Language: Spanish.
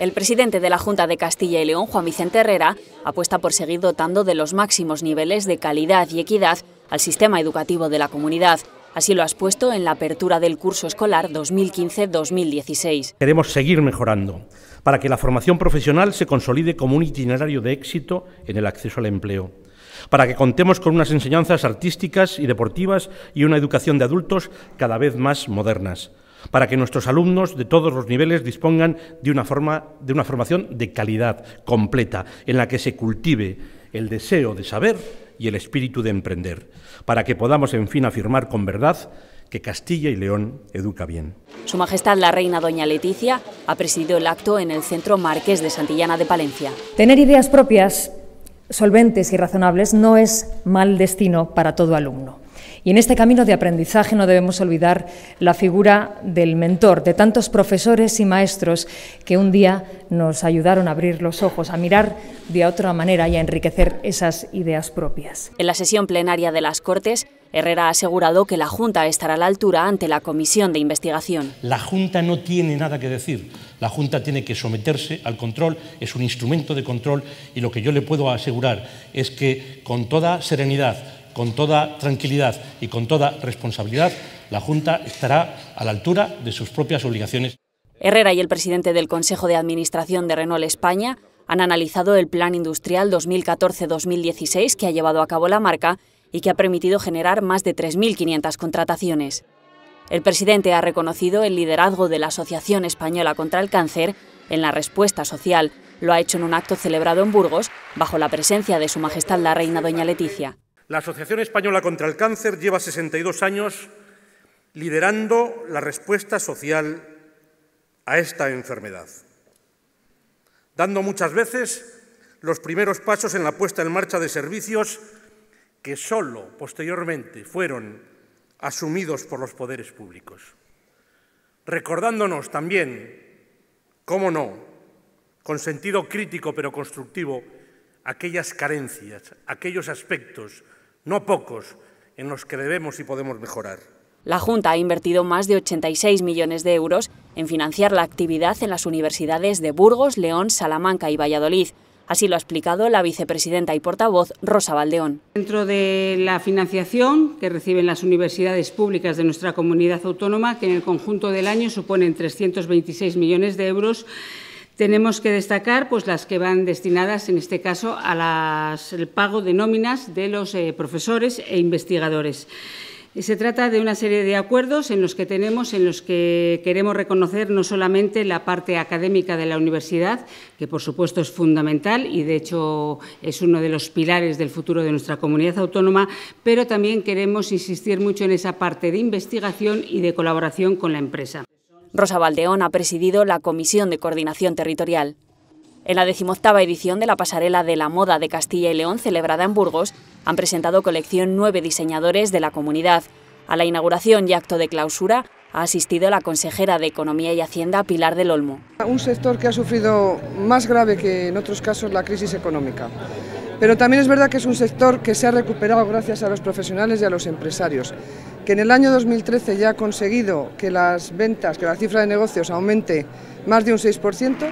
El presidente de la Junta de Castilla y León, Juan Vicente Herrera, apuesta por seguir dotando de los máximos niveles de calidad y equidad al sistema educativo de la comunidad. Así lo has puesto en la apertura del curso escolar 2015-2016. Queremos seguir mejorando para que la formación profesional se consolide como un itinerario de éxito en el acceso al empleo, para que contemos con unas enseñanzas artísticas y deportivas y una educación de adultos cada vez más modernas para que nuestros alumnos de todos los niveles dispongan de una, forma, de una formación de calidad completa, en la que se cultive el deseo de saber y el espíritu de emprender, para que podamos, en fin, afirmar con verdad que Castilla y León educa bien. Su Majestad la Reina Doña Leticia ha presidido el acto en el Centro Marqués de Santillana de Palencia. Tener ideas propias, solventes y razonables no es mal destino para todo alumno. Y en este camino de aprendizaje no debemos olvidar la figura del mentor, de tantos profesores y maestros que un día nos ayudaron a abrir los ojos, a mirar de otra manera y a enriquecer esas ideas propias. En la sesión plenaria de las Cortes, Herrera ha asegurado que la Junta estará a la altura ante la comisión de investigación. La Junta no tiene nada que decir. La Junta tiene que someterse al control, es un instrumento de control y lo que yo le puedo asegurar es que con toda serenidad, con toda tranquilidad y con toda responsabilidad, la Junta estará a la altura de sus propias obligaciones. Herrera y el presidente del Consejo de Administración de Renault España han analizado el Plan Industrial 2014-2016 que ha llevado a cabo la marca y que ha permitido generar más de 3.500 contrataciones. El presidente ha reconocido el liderazgo de la Asociación Española contra el Cáncer en la respuesta social. Lo ha hecho en un acto celebrado en Burgos, bajo la presencia de Su Majestad la Reina Doña Leticia. La Asociación Española contra el Cáncer lleva 62 años liderando la respuesta social a esta enfermedad, dando muchas veces los primeros pasos en la puesta en marcha de servicios que solo posteriormente fueron asumidos por los poderes públicos. Recordándonos también, cómo no, con sentido crítico pero constructivo, aquellas carencias, aquellos aspectos no pocos, en los que debemos y podemos mejorar. La Junta ha invertido más de 86 millones de euros en financiar la actividad en las universidades de Burgos, León, Salamanca y Valladolid. Así lo ha explicado la vicepresidenta y portavoz Rosa Valdeón. Dentro de la financiación que reciben las universidades públicas de nuestra comunidad autónoma, que en el conjunto del año suponen 326 millones de euros, tenemos que destacar pues, las que van destinadas, en este caso, al pago de nóminas de los eh, profesores e investigadores. Eh, se trata de una serie de acuerdos en los que tenemos, en los que queremos reconocer no solamente la parte académica de la universidad, que por supuesto es fundamental y de hecho es uno de los pilares del futuro de nuestra comunidad autónoma, pero también queremos insistir mucho en esa parte de investigación y de colaboración con la empresa. Rosa Valdeón ha presidido la Comisión de Coordinación Territorial. En la decimoctava edición de la Pasarela de la Moda de Castilla y León, celebrada en Burgos, han presentado colección nueve diseñadores de la comunidad. A la inauguración y acto de clausura ha asistido la consejera de Economía y Hacienda, Pilar del Olmo. Un sector que ha sufrido más grave que en otros casos la crisis económica. Pero también es verdad que es un sector que se ha recuperado gracias a los profesionales y a los empresarios, que en el año 2013 ya ha conseguido que las ventas, que la cifra de negocios aumente más de un 6%.